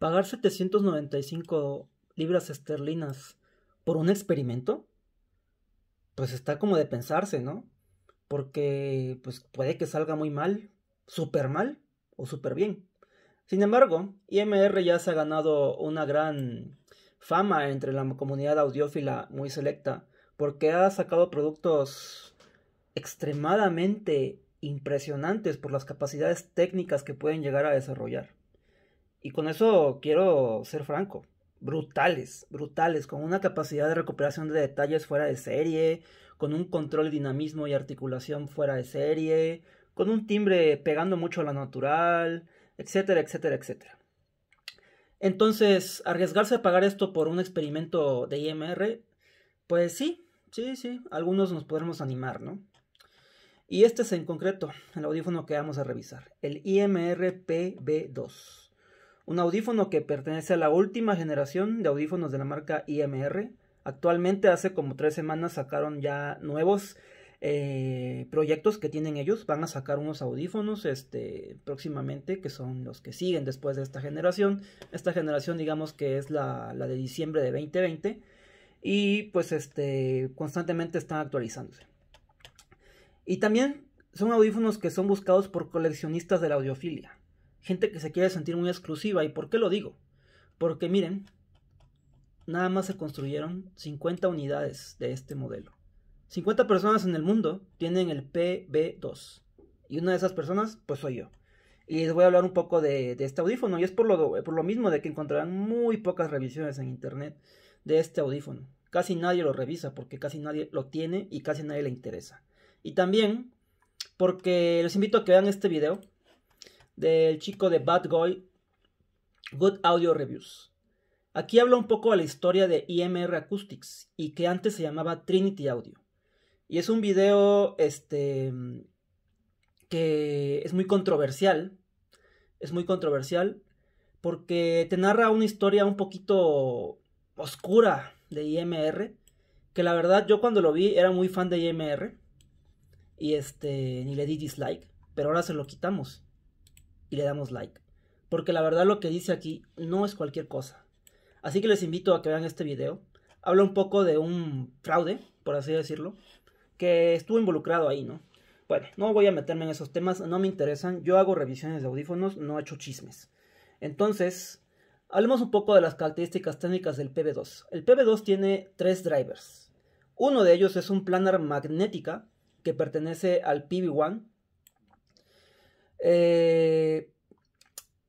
¿Pagar 795 libras esterlinas por un experimento? Pues está como de pensarse, ¿no? Porque pues puede que salga muy mal, súper mal o súper bien. Sin embargo, IMR ya se ha ganado una gran fama entre la comunidad audiófila muy selecta porque ha sacado productos extremadamente impresionantes por las capacidades técnicas que pueden llegar a desarrollar. Y con eso quiero ser franco. Brutales, brutales, con una capacidad de recuperación de detalles fuera de serie, con un control dinamismo y articulación fuera de serie, con un timbre pegando mucho a la natural, etcétera, etcétera, etcétera. Entonces, arriesgarse a pagar esto por un experimento de IMR, pues sí, sí, sí, algunos nos podremos animar, ¿no? Y este es en concreto, el audífono que vamos a revisar, el IMR-PB2 un audífono que pertenece a la última generación de audífonos de la marca IMR. Actualmente hace como tres semanas sacaron ya nuevos eh, proyectos que tienen ellos. Van a sacar unos audífonos este, próximamente que son los que siguen después de esta generación. Esta generación digamos que es la, de diciembre de 2020 y pues este, constantemente están actualizándose. Y también son audífonos que son buscados por coleccionistas de la audiofilia gente que se quiere sentir muy exclusiva. ¿Y por qué lo digo? Porque miren, nada más se construyeron 50 unidades de este modelo. 50 personas en el mundo tienen el PB2. Y una de esas personas, pues soy yo. Y les voy a hablar un poco de, este audífono. Y es por lo, por lo mismo de que encontrarán muy pocas revisiones en internet de este audífono. Casi nadie lo revisa porque casi nadie lo tiene y casi nadie le interesa. Y también porque les invito a que vean este video del chico de Bad Boy Good Audio Reviews. Aquí habla un poco de la historia de IMR Acoustics y que antes se llamaba Trinity Audio. Y es un video este, que es muy controversial. Es muy controversial porque te narra una historia un poquito oscura de IMR. Que la verdad yo cuando lo vi era muy fan de IMR. Y este, ni le di dislike. Pero ahora se lo quitamos y le damos like. Porque la verdad lo que dice aquí no es cualquier cosa. Así que les invito a que vean este video. Habla un poco de un fraude, por así decirlo, que estuvo involucrado ahí, ¿no? Bueno, no voy a meterme en esos temas, no me interesan. Yo hago revisiones de audífonos, no he hecho chismes. Entonces, hablemos un poco de las características técnicas del PB2. El PB2 tiene tres drivers. Uno de ellos es un planar magnética que pertenece al PB1 eh,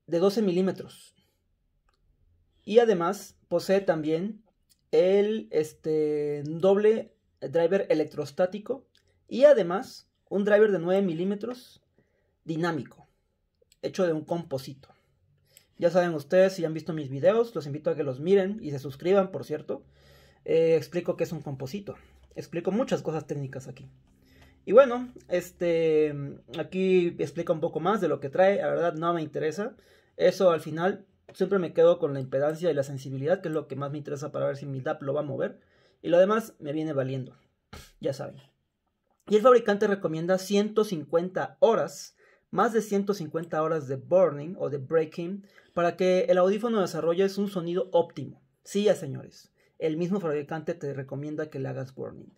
de 12 milímetros. Y además posee también el este, doble driver electrostático y además un driver de 9 milímetros dinámico, hecho de un composito. Ya saben ustedes, si han visto mis videos, los invito a que los miren y se suscriban, por cierto. Eh, explico qué es un composito. Explico muchas cosas técnicas aquí. Y bueno, este, aquí explica un poco más de lo que trae, la verdad no me interesa. Eso al final siempre me quedo con la impedancia y la sensibilidad, que es lo que más me interesa para ver si mi DAP lo va a mover. Y lo demás me viene valiendo, ya saben. Y el fabricante recomienda 150 horas, más de 150 horas de burning o de breaking, para que el audífono desarrolle un sonido óptimo. Sí, ya señores, el mismo fabricante te recomienda que le hagas burning.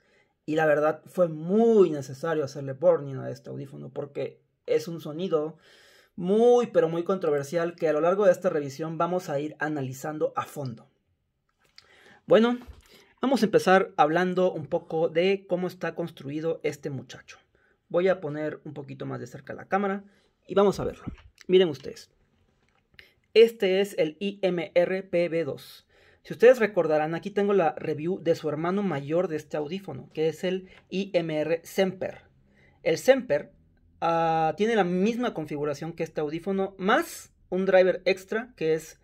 Y la verdad fue muy necesario hacerle burning a este audífono porque es un sonido muy pero muy controversial que a lo largo de esta revisión vamos a ir analizando a fondo. Bueno, vamos a empezar hablando un poco de cómo está construido este muchacho. Voy a poner un poquito más de cerca la cámara y vamos a verlo. Miren ustedes. Este es el IMR-PB2. Si ustedes recordarán, aquí tengo la review de su hermano mayor de este audífono, que es el IMR Semper. El Semper ah, tiene la misma configuración que este audífono, más un driver extra que es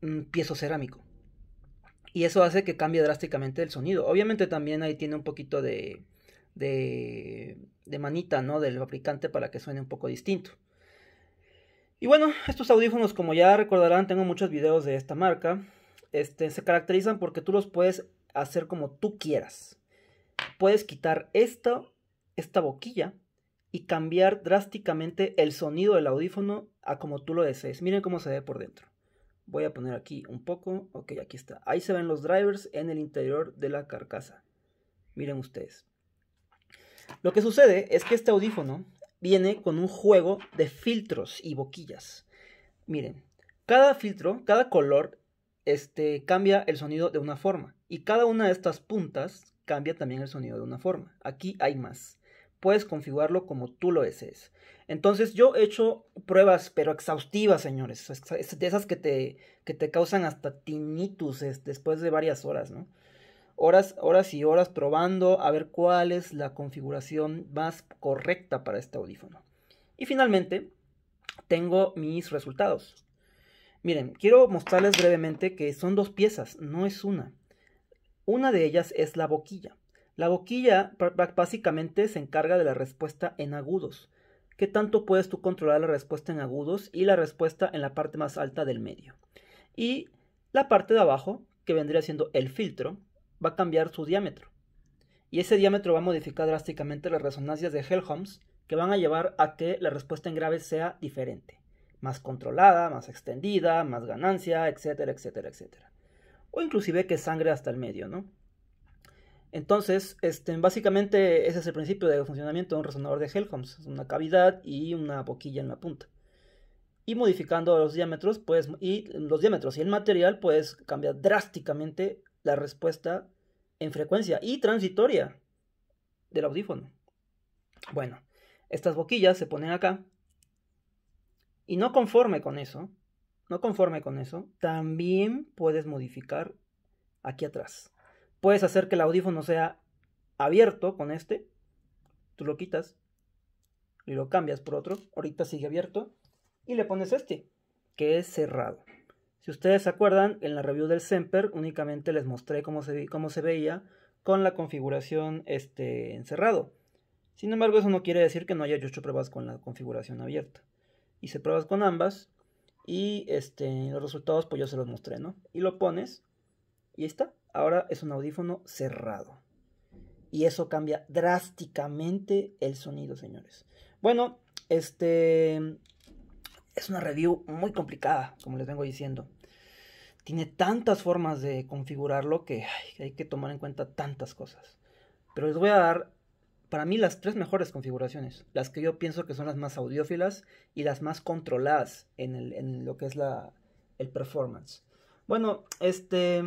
mm, piezo cerámico. Y eso hace que cambie drásticamente el sonido. Obviamente también ahí tiene un poquito de, de, de manita, ¿no? Del fabricante para que suene un poco distinto. Y bueno, estos audífonos, como ya recordarán, tengo muchos videos de esta marca. Este, se caracterizan porque tú los puedes hacer como tú quieras. Puedes quitar esta, esta boquilla y cambiar drásticamente el sonido del audífono a como tú lo desees. Miren cómo se ve por dentro. Voy a poner aquí un poco. Ok, aquí está. Ahí se ven los drivers en el interior de la carcasa. Miren ustedes. Lo que sucede es que este audífono viene con un juego de filtros y boquillas. Miren, cada filtro, cada color este, cambia el sonido de una forma. Y cada una de estas puntas cambia también el sonido de una forma. Aquí hay más. Puedes configurarlo como tú lo desees. Entonces yo he hecho pruebas, pero exhaustivas, señores. De esas que te, que te causan hasta tinnitus después de varias horas, ¿no? Horas, horas y horas probando a ver cuál es la configuración más correcta para este audífono. Y finalmente, tengo mis resultados. Miren, quiero mostrarles brevemente que son dos piezas, no es una. Una de ellas es la boquilla. La boquilla básicamente se encarga de la respuesta en agudos. ¿Qué tanto puedes tú controlar la respuesta en agudos y la respuesta en la parte más alta del medio? Y la parte de abajo, que vendría siendo el filtro, va a cambiar su diámetro. Y ese diámetro va a modificar drásticamente las resonancias de Helmholtz, que van a llevar a que la respuesta en grave sea diferente más controlada, más extendida, más ganancia, etcétera, etcétera, etcétera. O inclusive que sangre hasta el medio, ¿no? Entonces, este, básicamente ese es el principio de funcionamiento de un resonador de Helmholtz, una cavidad y una boquilla en la punta. Y modificando los diámetros, pues, y los diámetros y el material, pues cambia drásticamente la respuesta en frecuencia y transitoria del audífono. Bueno, estas boquillas se ponen acá y no conforme con eso, no conforme con eso, también puedes modificar aquí atrás. Puedes hacer que el audífono sea abierto con este. Tú lo quitas y lo cambias por otro. Ahorita sigue abierto. Y le pones este, que es cerrado. Si ustedes se acuerdan, en la review del Semper únicamente les mostré cómo se, cómo se veía con la configuración este, encerrado. Sin embargo, eso no quiere decir que no haya hecho pruebas con la configuración abierta hice pruebas con ambas y este, los resultados pues yo se los mostré, ¿no? Y lo pones y está. Ahora es un audífono cerrado. Y eso cambia drásticamente el sonido, señores. Bueno, este es una review muy complicada, como les vengo diciendo. Tiene tantas formas de configurarlo que hay que tomar en cuenta tantas cosas. Pero les voy a dar para mí las tres mejores configuraciones, las que yo pienso que son las más audiófilas y las más controladas en, lo que es el performance. Bueno, este,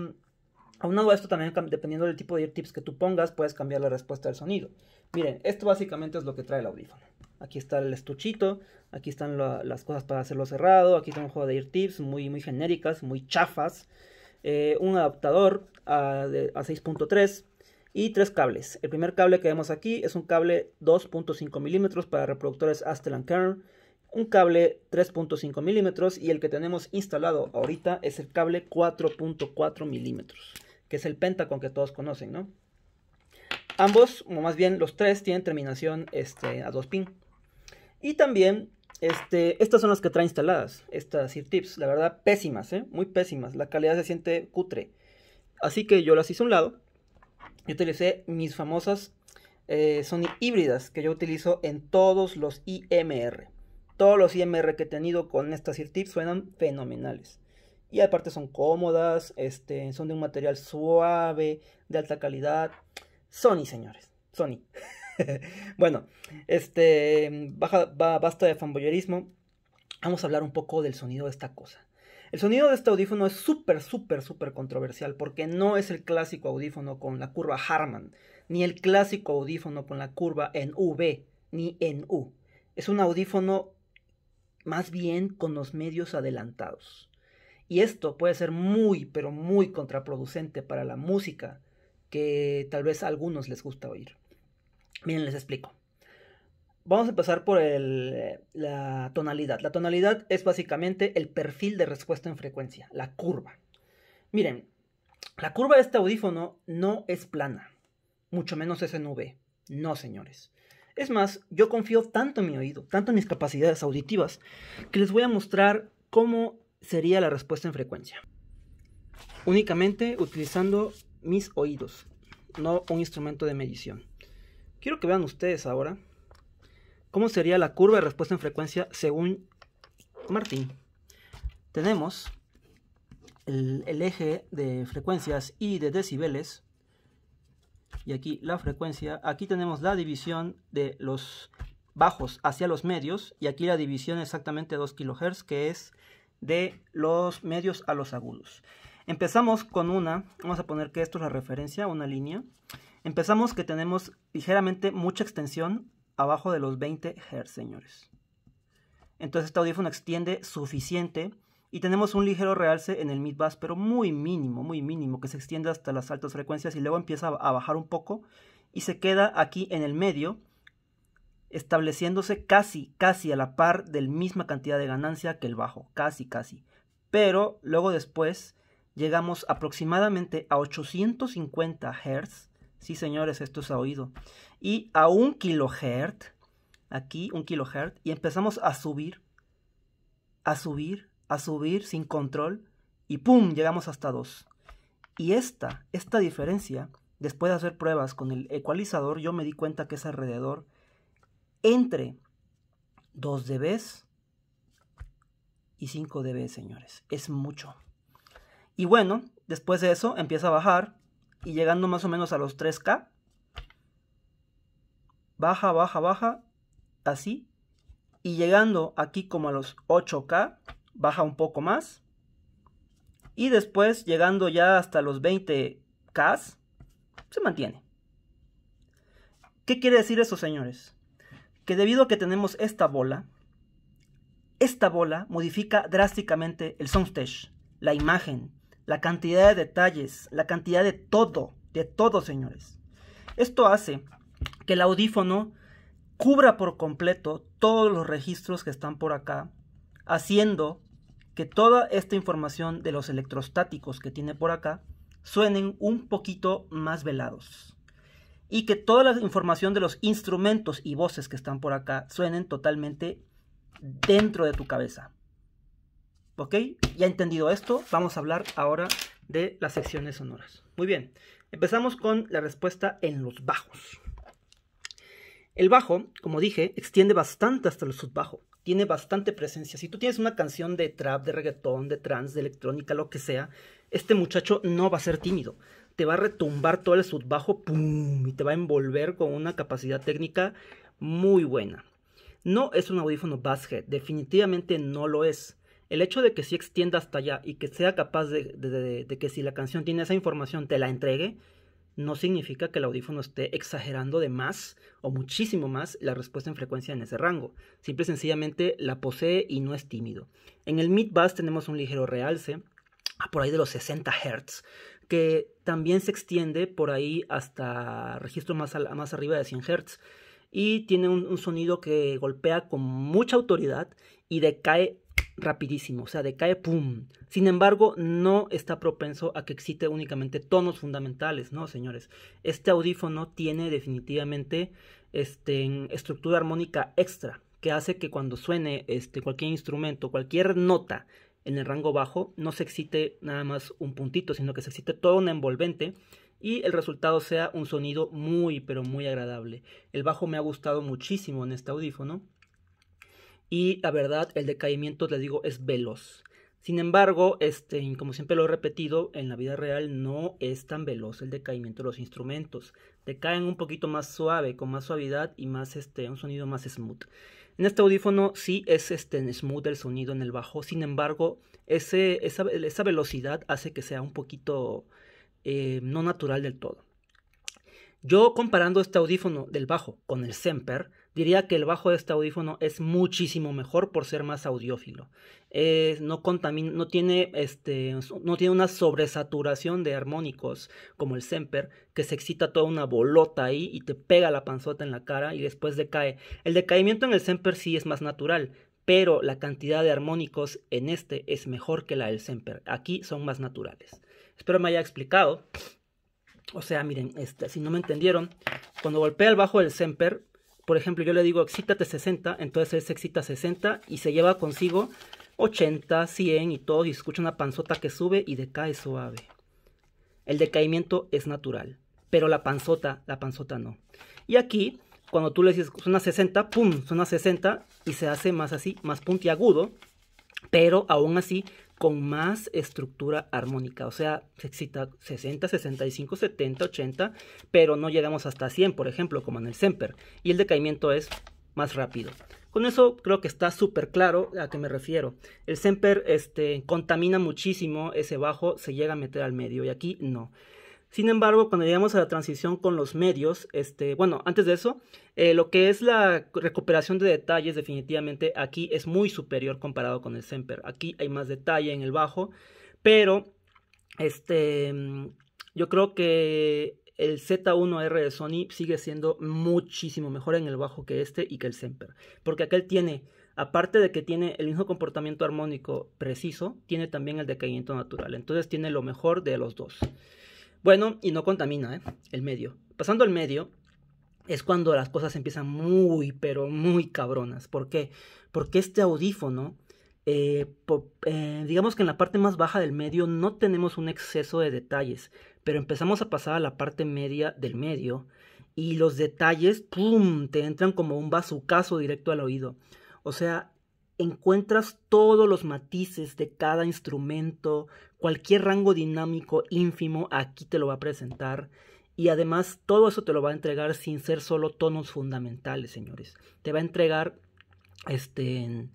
aunado a esto también, dependiendo del tipo de tips que tú pongas, puedes cambiar la respuesta del sonido. Miren, esto básicamente es lo que trae el audífono. Aquí está el estuchito, aquí están las cosas para hacerlo cerrado, aquí está un juego de ear tips muy, muy genéricas, muy chafas, eh, un adaptador a, a 6.3 y tres cables. El primer cable que vemos aquí es un cable 2.5 milímetros para reproductores Astel Kern, un cable 3.5 milímetros y el que tenemos instalado ahorita es el cable 4.4 milímetros, que es el Pentacon que todos conocen, ¿no? Ambos, o más bien los tres, tienen terminación este, a 2 pin. Y también, este, estas son las que trae instaladas, estas tips la verdad pésimas, ¿eh? muy pésimas, la calidad se siente cutre. Así que yo las hice a un lado yo utilicé mis famosas eh, Sony híbridas que yo utilizo en todos los IMR. Todos los IMR que he tenido con estas tips suenan fenomenales. Y aparte son cómodas, este, son de un material suave, de alta calidad. Sony, señores. Sony. bueno, este, basta de fanboyerismo. Vamos a hablar un poco del sonido de esta cosa. El sonido de este audífono es súper, súper, súper controversial porque no es el clásico audífono con la curva Harman, ni el clásico audífono con la curva en V, ni en U. Es un audífono más bien con los medios adelantados. Y esto puede ser muy, pero muy contraproducente para la música que tal vez a algunos les gusta oír. Miren, les explico. Vamos a empezar por eh, la tonalidad. La tonalidad es básicamente el perfil de respuesta en frecuencia, la curva. Miren, la curva de este audífono no es plana, mucho menos es en V. No, señores. Es más, yo confío tanto en mi oído, tanto en mis capacidades auditivas, que les voy a mostrar cómo sería la respuesta en frecuencia. Únicamente utilizando mis oídos, no un instrumento de medición. Quiero que vean ustedes ahora ¿Cómo sería la curva de respuesta en frecuencia según Martín? Tenemos el, eje de frecuencias y de decibeles. Y aquí la frecuencia. Aquí tenemos la división de los bajos hacia los medios. Y aquí la división exactamente 2 kHz, que es de los medios a los agudos. Empezamos con una, vamos a poner que esto es la referencia, una línea. Empezamos que tenemos ligeramente mucha extensión abajo de los 20 Hz, señores. Entonces este audífono extiende suficiente y tenemos un ligero realce en el mid bass, pero muy mínimo, muy mínimo, que se extiende hasta las altas frecuencias y luego empieza a bajar un poco y se queda aquí en el medio, estableciéndose casi, casi a la par del misma cantidad de ganancia que el bajo, casi, casi. Pero luego después llegamos aproximadamente a 850 Hz. Sí, señores, esto se ha oído y a 1 kilohertz, aquí 1 kilohertz, y empezamos a subir, a subir, a subir sin control, y ¡pum! Llegamos hasta 2. Y esta, esta diferencia, después de hacer pruebas con el ecualizador, yo me di cuenta que es alrededor entre 2 dB y 5 dB, señores. Es mucho. Y bueno, después de eso empieza a bajar y llegando más o menos a los 3K, baja, baja, baja, así. Y llegando aquí como a los 8K, baja un poco más. Y después llegando ya hasta los 20K, se mantiene. ¿Qué quiere decir eso, señores? Que debido a que tenemos esta bola, esta bola modifica drásticamente el soundstage, la imagen, la cantidad de detalles, la cantidad de todo, de todo, señores. Esto hace que el audífono cubra por completo todos los registros que están por acá, haciendo que toda esta información de los electrostáticos que tiene por acá suenen un poquito más velados. Y que toda la información de los instrumentos y voces que están por acá suenen totalmente dentro de tu cabeza. ¿Ok? Ya entendido esto, vamos a hablar ahora de las secciones sonoras. Muy bien, empezamos con la respuesta en los bajos. El bajo, como dije, extiende bastante hasta el subbajo. Tiene bastante presencia. Si tú tienes una canción de trap, de reggaetón, de trance, de electrónica, lo que sea, este muchacho no va a ser tímido. Te va a retumbar todo el subbajo, ¡pum! Y te va a envolver con una capacidad técnica muy buena. No es un audífono Basshead, definitivamente no lo es. El hecho de que sí extienda hasta allá y que sea capaz de que si la canción tiene esa información te la entregue, no significa que el audífono esté exagerando de más o muchísimo más la respuesta en frecuencia en ese rango. Simple y sencillamente la posee y no es tímido. En el mid bass tenemos un ligero realce, a por ahí de los 60 Hz, que también se extiende por ahí hasta registros más, arriba de 100 Hz. Y tiene un sonido que golpea con mucha autoridad y decae rapidísimo, o sea, decae, ¡pum! Sin embargo, no está propenso a que excite únicamente tonos fundamentales, ¿no, señores? Este audífono tiene definitivamente este, estructura armónica extra, que hace que cuando suene este, cualquier instrumento, cualquier nota en el rango bajo, no se excite nada más un puntito, sino que se excite toda una envolvente y el resultado sea un sonido muy, pero muy agradable. El bajo me ha gustado muchísimo en este audífono y la verdad el decaimiento, les digo, es veloz. Sin embargo, este, como siempre lo he repetido, en la vida real no es tan veloz el decaimiento de los instrumentos. Decaen un poquito más suave, con más suavidad y más este, un sonido más smooth. En este audífono sí es este, smooth el sonido en el bajo, sin embargo, esa, velocidad hace que sea un poquito eh, no natural del todo. Yo comparando este audífono del bajo con el Semper, diría que el bajo de este audífono es muchísimo mejor por ser más audiófilo. no, no, tiene este, no tiene una sobresaturación de armónicos como el Semper, que se excita toda una bolota ahí y te pega la panzota en la cara y después decae. El decaimiento en el Semper sí es más natural, pero la cantidad de armónicos en este es mejor que la del Semper. Aquí son más naturales. Espero me haya explicado. O sea, miren, este, si no me entendieron, cuando golpea el bajo del Semper, por ejemplo, yo le digo excítate 60, entonces él se excita 60 y se lleva consigo 80, 100 y todo, y escucha una panzota que sube y decae suave. El decaimiento es natural, pero la panzota, la panzota no. Y aquí, cuando tú le dices suena 60, pum, suena 60 y se hace más así, más puntiagudo, pero aún así con más estructura armónica, o sea, se excita 60, 65, 70, 80, pero no llegamos hasta 100, por ejemplo, como en el Semper, y el decaimiento es más rápido. Con eso creo que está súper claro a qué me refiero. El Semper este, contamina muchísimo ese bajo, se llega a meter al medio y aquí no. Sin embargo, cuando llegamos a la transición con los medios, este, bueno, antes de eso, eh, lo que es la recuperación de detalles definitivamente aquí es muy superior comparado con el Semper. Aquí hay más detalle en el bajo, pero este, yo creo que el Z1R de Sony sigue siendo muchísimo mejor en el bajo que este y que el Semper, porque aquel tiene aparte de que tiene el mismo comportamiento armónico preciso, tiene también el decaimiento natural. Entonces tiene lo mejor de los dos. Bueno, y no contamina, ¿eh? El medio. Pasando al medio, es cuando las cosas empiezan muy, pero muy cabronas. ¿Por qué? Porque este audífono, eh, eh, digamos que en la parte más baja del medio no tenemos un exceso de detalles, pero empezamos a pasar a la parte media del medio y los detalles, ¡pum!, te entran como un bazucazo directo al oído. O sea, encuentras todos los matices de cada instrumento, cualquier rango dinámico ínfimo aquí te lo va a presentar y además todo eso te lo va a entregar sin ser solo tonos fundamentales, señores. Te va a entregar este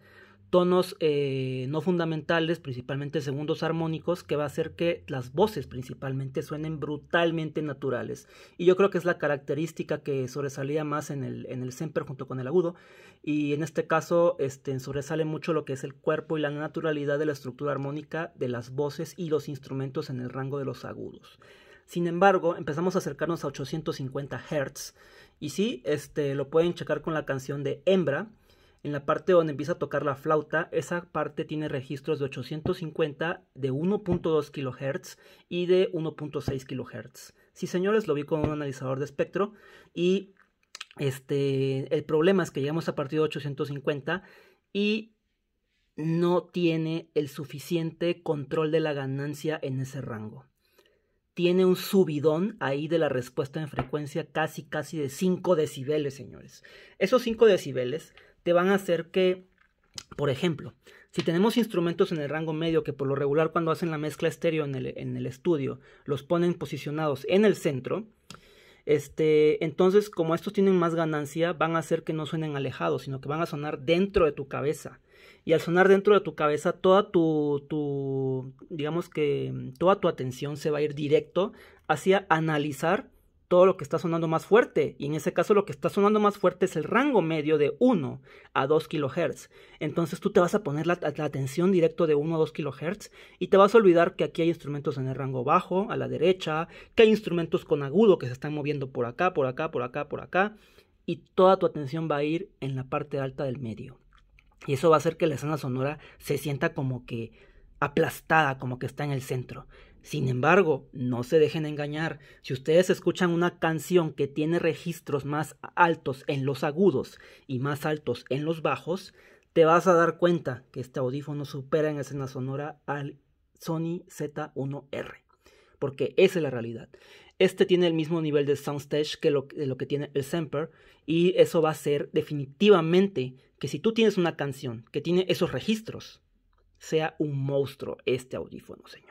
tonos eh, no fundamentales, principalmente segundos armónicos, que va a hacer que las voces principalmente suenen brutalmente naturales. Y yo creo que es la característica que sobresalía más en el, en el semper junto con el agudo. Y en este caso este, sobresale mucho lo que es el cuerpo y la naturalidad de la estructura armónica de las voces y los instrumentos en el rango de los agudos. Sin embargo, empezamos a acercarnos a 850 Hz. Y sí, este, lo pueden checar con la canción de Hembra en la parte donde empieza a tocar la flauta, esa parte tiene registros de 850, de 1.2 kHz y de 1.6 kHz. Sí, señores, lo vi con un analizador de espectro y este, el problema es que llegamos a partir de 850 y no tiene el suficiente control de la ganancia en ese rango. Tiene un subidón ahí de la respuesta en frecuencia casi casi de 5 decibeles, señores. Esos 5 decibeles te van a hacer que, por ejemplo, si tenemos instrumentos en el rango medio que por lo regular cuando hacen la mezcla estéreo en el, estudio los ponen posicionados en el centro, este, entonces como estos tienen más ganancia van a hacer que no suenen alejados, sino que van a sonar dentro de tu cabeza. Y al sonar dentro de tu cabeza, toda tu, tu digamos que toda tu atención se va a ir directo hacia analizar todo lo que está sonando más fuerte. Y en ese caso lo que está sonando más fuerte es el rango medio de 1 a 2 kHz. Entonces tú te vas a poner la, atención directa directo de 1 a 2 kHz y te vas a olvidar que aquí hay instrumentos en el rango bajo, a la derecha, que hay instrumentos con agudo que se están moviendo por acá, por acá, por acá, por acá. Y toda tu atención va a ir en la parte alta del medio. Y eso va a hacer que la escena sonora se sienta como que aplastada, como que está en el centro. Sin embargo, no se dejen engañar. Si ustedes escuchan una canción que tiene registros más altos en los agudos y más altos en los bajos, te vas a dar cuenta que este audífono supera en escena sonora al Sony Z1R. Porque esa es la realidad. Este tiene el mismo nivel de soundstage que lo, que tiene el Semper y eso va a ser definitivamente que si tú tienes una canción que tiene esos registros, sea un monstruo este audífono, señor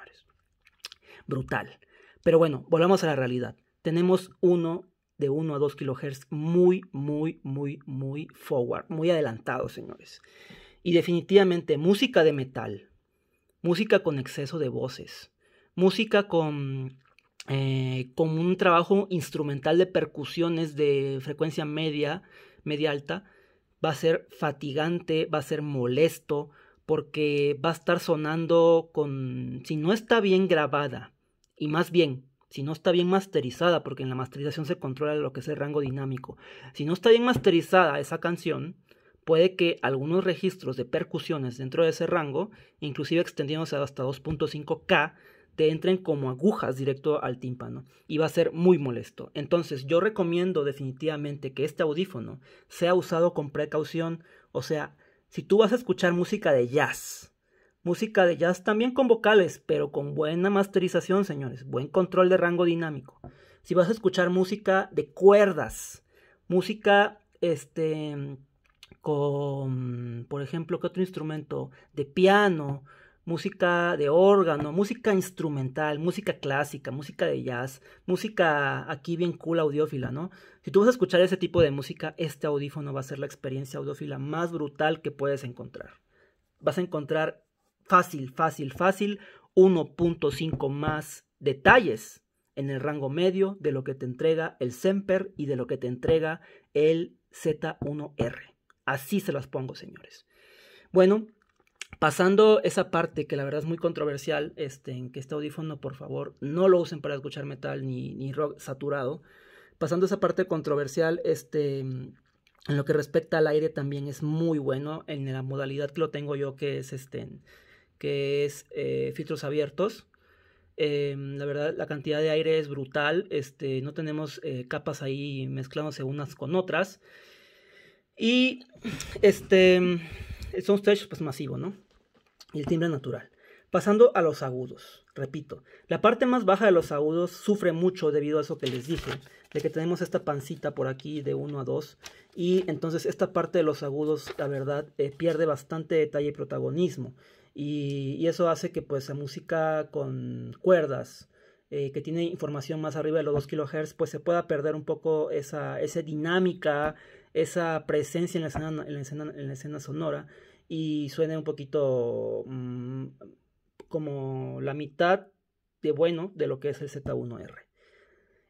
brutal. Pero bueno, volvamos a la realidad. Tenemos uno de 1 a 2 kHz muy, muy, muy, muy forward, muy adelantado, señores. Y definitivamente música de metal, música con exceso de voces, música con, eh, con un trabajo instrumental de percusiones de frecuencia media, media alta, va a ser fatigante, va a ser molesto, porque va a estar sonando con, si no está bien grabada, y más bien, si no está bien masterizada, porque en la masterización se controla lo que es el rango dinámico, si no está bien masterizada esa canción, puede que algunos registros de percusiones dentro de ese rango, inclusive extendiéndose hasta 2.5K, te entren como agujas directo al tímpano y va a ser muy molesto. Entonces yo recomiendo definitivamente que este audífono sea usado con precaución, o sea, si tú vas a escuchar música de jazz, Música de jazz también con vocales, pero con buena masterización, señores. Buen control de rango dinámico. Si vas a escuchar música de cuerdas, música este con por ejemplo, ¿qué otro instrumento? De piano, música de órgano, música instrumental, música clásica, música de jazz, música aquí bien cool audiófila, ¿no? Si tú vas a escuchar ese tipo de música, este audífono va a ser la experiencia audiófila más brutal que puedes encontrar. Vas a encontrar fácil, fácil, fácil, 1.5 más detalles en el rango medio de lo que te entrega el Semper y de lo que te entrega el Z1R. Así se las pongo, señores. Bueno, pasando esa parte que la verdad es muy controversial, este, en que este audífono, por favor, no lo usen para escuchar metal ni, ni rock saturado. Pasando esa parte controversial, este, en lo que respecta al aire también es muy bueno en la modalidad que lo tengo yo, que es este, que es eh, filtros abiertos. Em, la verdad, la cantidad de aire es brutal. Este, no tenemos eh, capas ahí mezclándose unas con otras. Y este, mm, Son soundstage pues, masivo, ¿no? Y el timbre natural. Pasando a los agudos, repito, la parte más baja de los agudos sufre mucho debido a eso que les dije de que tenemos esta pancita por aquí de 1 a 2 y entonces esta parte de los agudos, la verdad, eh, pierde bastante detalle y protagonismo y, eso hace que pues la música con cuerdas eh, que tiene información más arriba de los 2 kHz pues se pueda perder un poco esa, esa dinámica, esa presencia en la escena, en la escena, sonora y suene un poquito mm, como la mitad de bueno de lo que es el Z1R.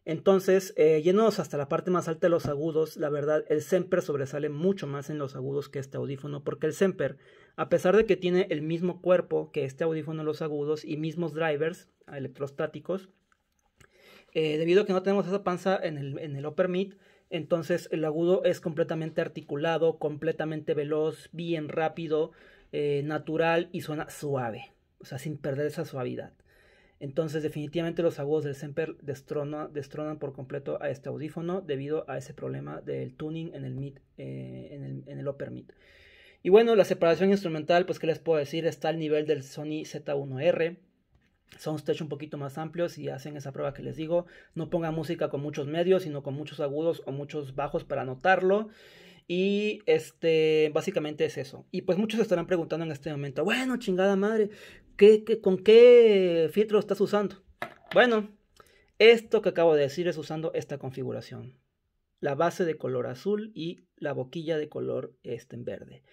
Entonces, eh, hasta la parte más alta de los agudos, la verdad, el Semper sobresale mucho más en los agudos que este audífono, porque el Semper, a pesar de que tiene el mismo cuerpo que este audífono los agudos y mismos drivers electrostáticos, eh, debido a que no tenemos esa panza en el, en el upper mid, entonces el agudo es completamente articulado, completamente veloz, bien rápido, eh, natural y suena suave, o sea, sin perder esa suavidad. Entonces definitivamente los agudos del Semper destronan por completo a este audífono debido a ese problema del tuning en el, mid, eh, en el, upper mid. Y bueno, la separación instrumental, pues qué les puedo decir, está al nivel del Sony Z1R. Son stage un poquito más amplios Y hacen esa prueba que les digo. No pongan música con muchos medios, sino con muchos agudos o muchos bajos para notarlo. Y este, básicamente es eso. Y pues muchos estarán preguntando en este momento, bueno, chingada madre, ¿qué, con qué filtro estás usando? Bueno, esto que acabo de decir es usando esta configuración. La base de color azul y la boquilla de color este, en verde.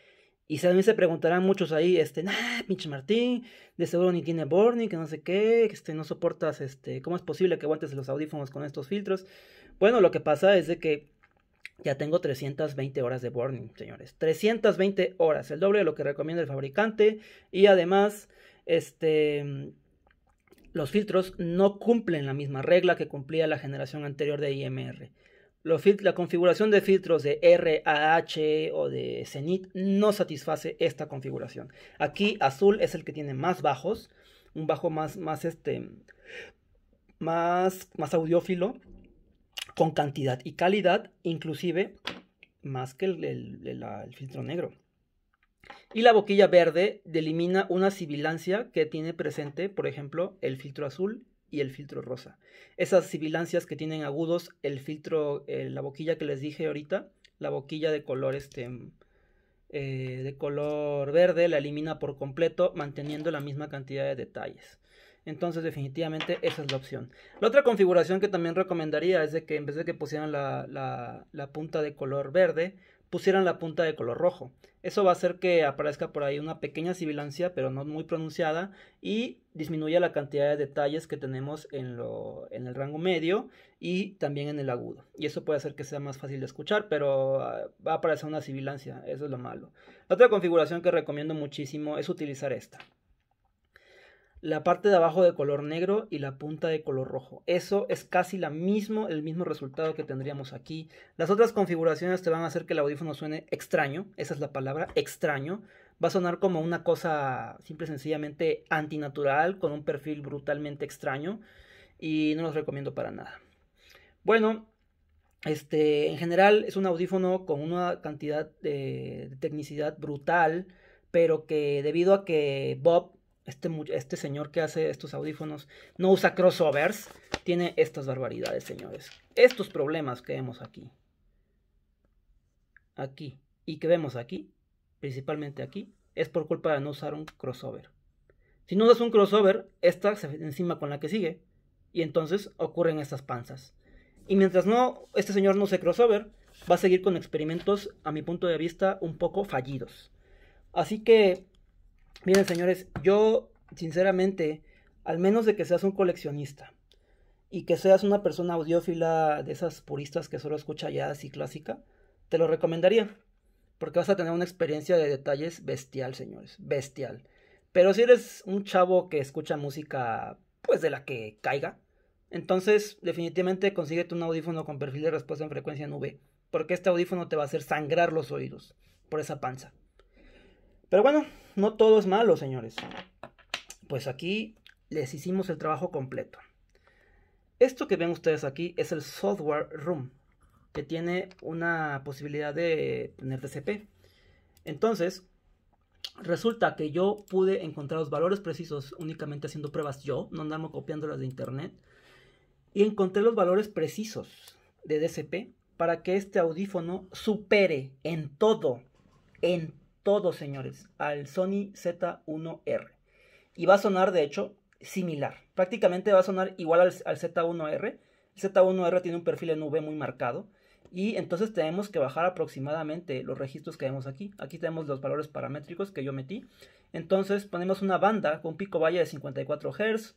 Y también se preguntarán muchos ahí, este, nah, pinche Martín, de seguro ni tiene borning que no sé qué, que este, no soportas, este, ¿cómo es posible que aguantes los audífonos con estos filtros? Bueno, lo que pasa es de que ya tengo 320 horas de burning, señores. 320 horas, el doble de lo que recomienda el fabricante. Y además, este, mm, los filtros no cumplen la misma regla que cumplía la generación anterior de IMR. la configuración de filtros de RAH o de Zenit no satisface esta configuración. Aquí azul es el que tiene más bajos, un bajo más, más, este, más, más audiófilo, con cantidad y calidad, inclusive más que el filtro negro. Y la boquilla verde delimina una sibilancia que tiene presente, por ejemplo, el filtro azul y el filtro rosa. Esas sibilancias que tienen agudos, el filtro, eh, la boquilla que les dije ahorita, la boquilla de color este, mm, eh, de color verde la elimina por completo manteniendo la misma cantidad de detalles. Entonces definitivamente esa es la opción. La otra configuración que también recomendaría es de que en vez de que pusieran la, la punta de color verde, pusieran la punta de color rojo. Eso va a hacer que aparezca por ahí una pequeña sibilancia, pero no muy pronunciada, y disminuya la cantidad de detalles que tenemos en, el rango medio y también en el agudo. Y eso puede hacer que sea más fácil de escuchar, pero ah, va a aparecer una sibilancia, eso es lo malo. otra configuración que recomiendo muchísimo es utilizar esta la parte de abajo de color negro y la punta de color rojo. Eso es casi la mismo, el mismo resultado que tendríamos aquí. Las otras configuraciones te van a hacer que el audífono suene extraño, esa es la palabra, extraño. Va a sonar como una cosa simple y sencillamente antinatural, con un perfil brutalmente extraño y no los recomiendo para nada. Bueno, este, en general es un audífono con una cantidad de tecnicidad brutal, pero que debido a que Bob este, este, señor que hace estos audífonos no usa crossovers. Tiene estas barbaridades, señores. Estos problemas que vemos aquí. Aquí. Y que vemos aquí. Principalmente aquí. Es por culpa de no usar un crossover. Si no usas un crossover, esta se encima con la que sigue. Y entonces ocurren estas panzas. Y mientras no, este señor no se crossover, va a seguir con experimentos, a mi punto de vista, un poco fallidos. Así que Miren, señores, yo sinceramente, al menos de que seas un coleccionista y que seas una persona audiófila de esas puristas que solo escucha jazz y clásica, te lo recomendaría. Porque vas a tener una experiencia de detalles bestial, señores. Bestial. Pero si eres un chavo que escucha música, pues de la que caiga, entonces definitivamente consíguete un audífono con perfil de respuesta en frecuencia Nube, Porque este audífono te va a hacer sangrar los oídos por esa panza. Pero bueno, no todo es malo, señores. Pues aquí les hicimos el trabajo completo. Esto que ven ustedes aquí es el software room, que tiene una posibilidad de tener DCP. Entonces, resulta que yo pude encontrar los valores precisos únicamente haciendo pruebas yo, no andamos copiándolas de internet, y encontré los valores precisos de DCP para que este audífono supere en todo, en todos señores, al Sony Z1R. Y va a sonar, de hecho, similar. Prácticamente va a sonar igual al, Z1R. El Z1R tiene un perfil en V muy marcado. Y entonces tenemos que bajar aproximadamente los registros que vemos aquí. Aquí tenemos los valores paramétricos que yo metí. Entonces ponemos una banda con pico valle de 54 Hz,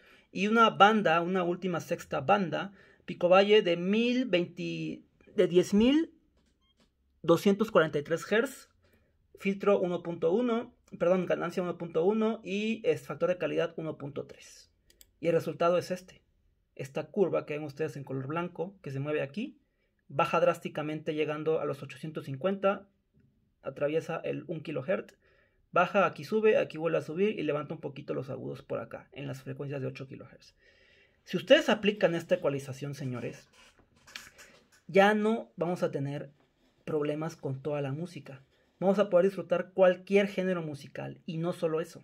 y una banda, una última sexta banda, Pico de de 10.243 Hz, filtro 1.1, perdón, ganancia 1.1 y factor de calidad 1.3. Y el resultado es este. Esta curva que ven ustedes en color blanco, que se mueve aquí, baja drásticamente llegando a los 850, atraviesa el 1 kHz Baja, aquí sube, aquí vuelve a subir y levanta un poquito los agudos por acá, en las frecuencias de 8 kHz. Si ustedes aplican esta ecualización, señores, ya no vamos a tener problemas con toda la música. Vamos a poder disfrutar cualquier género musical y no solo eso.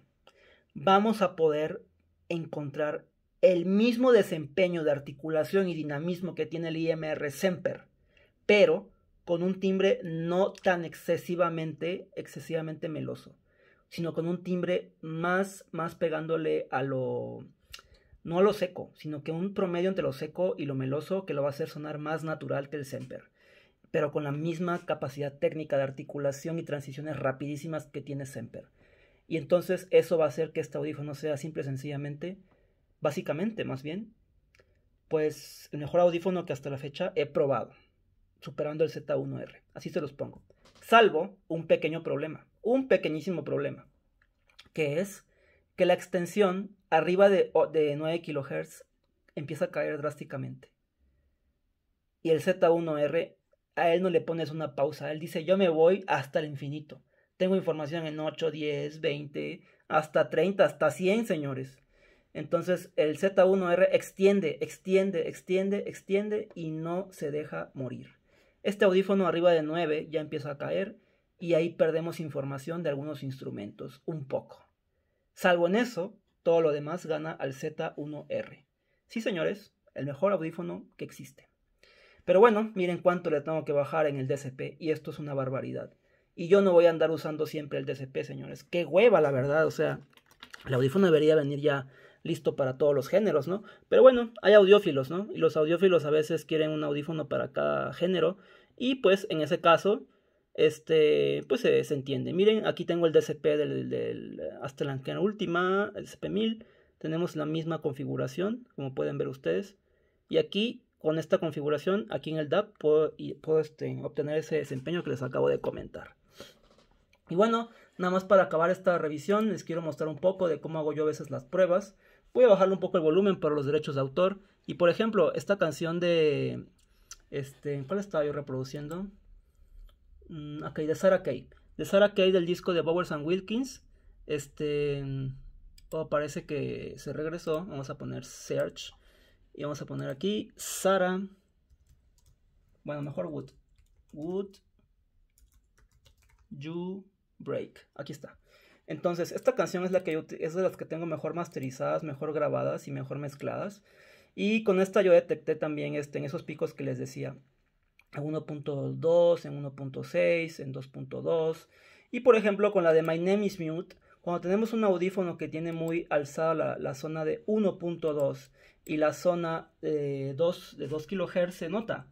Vamos a poder encontrar el mismo desempeño de articulación y dinamismo que tiene el IMR Semper, pero con un timbre no tan excesivamente, excesivamente meloso sino con un timbre más, más pegándole a lo, no a lo seco, sino que un promedio entre lo seco y lo meloso que lo va a hacer sonar más natural que el Semper, pero con la misma capacidad técnica de articulación y transiciones rapidísimas que tiene Semper. Y entonces eso va a hacer que este audífono sea simple sencillamente, básicamente más bien, pues el mejor audífono que hasta la fecha he probado, superando el Z1R. Así se los pongo. Salvo un pequeño problema un pequeñísimo problema, que es que la extensión arriba de, de 9 kHz empieza a caer drásticamente. Y el Z1R, a él no le pones una pausa, él dice, yo me voy hasta el infinito. Tengo información en 8, 10, 20, hasta 30, hasta 100, señores. Entonces el Z1R extiende, extiende, extiende, extiende y no se deja morir. Este audífono arriba de 9 ya empieza a caer y ahí perdemos información de algunos instrumentos, un poco. Salvo en eso, todo lo demás gana al Z1R. Sí, señores, el mejor audífono que existe. Pero bueno, miren cuánto le tengo que bajar en el DCP y esto es una barbaridad. Y yo no voy a andar usando siempre el DCP, señores. Qué hueva, la verdad. O sea, el audífono debería venir ya listo para todos los géneros, ¿no? Pero bueno, hay audiófilos, ¿no? Y los audiófilos a veces quieren un audífono para cada género. Y pues en ese caso, este, pues se, entiende. Miren, aquí tengo el DCP del, del la última, el CP1000. Tenemos la misma configuración, como pueden ver ustedes. Y aquí, con esta configuración, aquí en el DAP, puedo, este, obtener ese desempeño que les acabo de comentar. Y bueno, nada más para acabar esta revisión, les quiero mostrar un poco de cómo hago yo a veces las pruebas. Voy a bajarle un poco el volumen para los derechos de autor. Y por ejemplo, esta canción de... Este, ¿Cuál estaba yo reproduciendo? Mm, ok, de Sarah Kay. De Sarah Kay del disco de Bowers and Wilkins. Este. Mm, oh, parece que se regresó. Vamos a poner Search. Y vamos a poner aquí Sara. Bueno, mejor Wood. Wood. You Break. Aquí está. Entonces, esta canción es, la que yo, es de las que tengo mejor masterizadas, mejor grabadas y mejor mezcladas. Y con esta yo detecté también este, en esos picos que les decía en 1.2, en 1.6, en 2.2. Y por ejemplo con la de My Name is Mute, cuando tenemos un audífono que tiene muy alzada la, zona de 1.2 y la zona eh, 2, de 2 kHz se nota.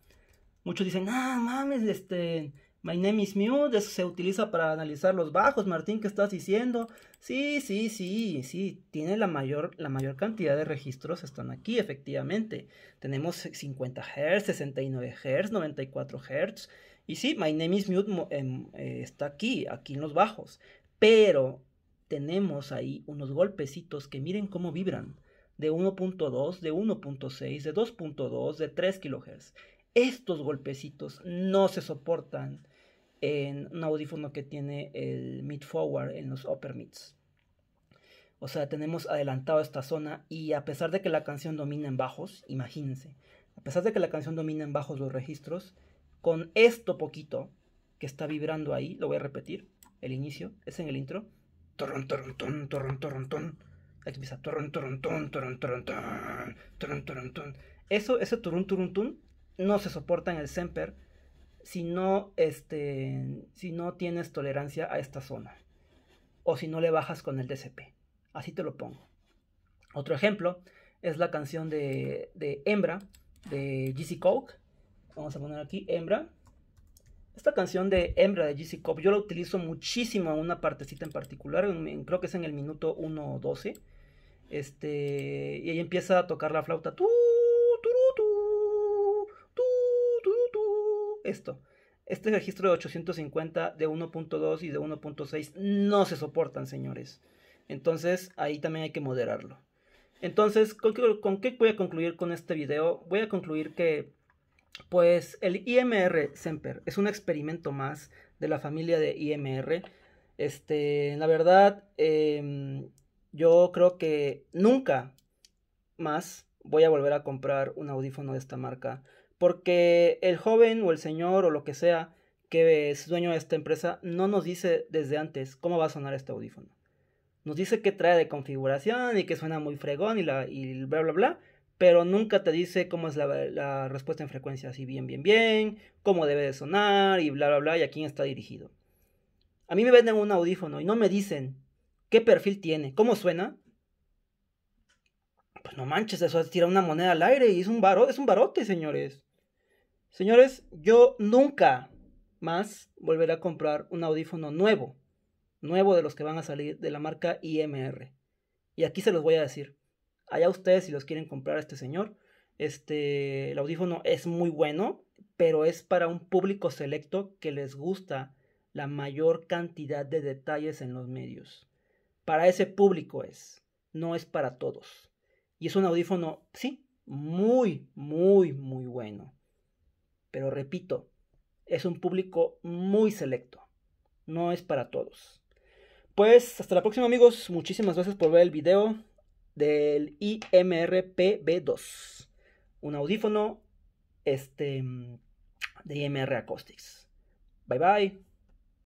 Muchos dicen, ah, mames, este, My name is Mute se utiliza para analizar los bajos. Martín, ¿qué estás diciendo? Sí, sí, sí, sí. Tiene la mayor, la mayor cantidad de registros están aquí, efectivamente. Tenemos 50 Hz, 69 Hz, 94 Hz. Y sí, My name is Mute em, eh, está aquí, aquí en los bajos. Pero tenemos ahí unos golpecitos que miren cómo vibran. De 1.2, de 1.6, de 2.2, de 3 kHz. Estos golpecitos no se soportan en un audífono que tiene el mid forward en los upper mids. O sea, tenemos adelantado esta zona y a pesar de que la canción domina en bajos, imagínense, a pesar de que la canción domina en bajos los registros, con esto poquito que está vibrando ahí, lo voy a repetir, el inicio, es en el intro. toron toron Aquí empieza toron toron Eso, ese turun, turun, no se soporta en el Semper si no, este, si no tienes tolerancia a esta zona o si no le bajas con el DCP. Así te lo pongo. Otro ejemplo es la canción de, Hembra de GC Coke. Vamos a poner aquí Hembra. Esta canción de Hembra de GC Coke yo la utilizo muchísimo en una partecita en particular, creo que es en el minuto 1.12. Este, y ahí empieza a tocar la flauta. ¡Tú! esto. Este registro de 850, de 1.2 y de 1.6 no se soportan, señores. Entonces ahí también hay que moderarlo. Entonces, ¿con qué, voy a concluir con este video? Voy a concluir que, pues, el IMR Semper es un experimento más de la familia de IMR. Este, la verdad, em, yo creo que nunca más voy a volver a comprar un audífono de esta marca. Porque el joven o el señor o lo que sea que es dueño de esta empresa no nos dice desde antes cómo va a sonar este audífono. Nos dice que trae de configuración y que suena muy fregón y, la, bla, bla, bla, pero nunca te dice cómo es la, respuesta en frecuencia, si bien, bien, bien, cómo debe de sonar y bla, bla, bla, y a quién está dirigido. A mí me venden un audífono y no me dicen qué perfil tiene, cómo suena, pues no manches, eso es tirar una moneda al aire y es un, barote, es un barote, señores. Señores, yo nunca más volveré a comprar un audífono nuevo, nuevo de los que van a salir de la marca IMR. Y aquí se los voy a decir. Allá ustedes si los quieren comprar a este señor. Este, el audífono es muy bueno, pero es para un público selecto que les gusta la mayor cantidad de detalles en los medios. Para ese público es, no es para todos es un audífono, sí, muy, muy, muy bueno. Pero repito, es un público muy selecto. No es para todos. Pues hasta la próxima amigos. Muchísimas gracias por ver el video del IMRPB2. Un audífono este, de IMR Acoustics. Bye bye.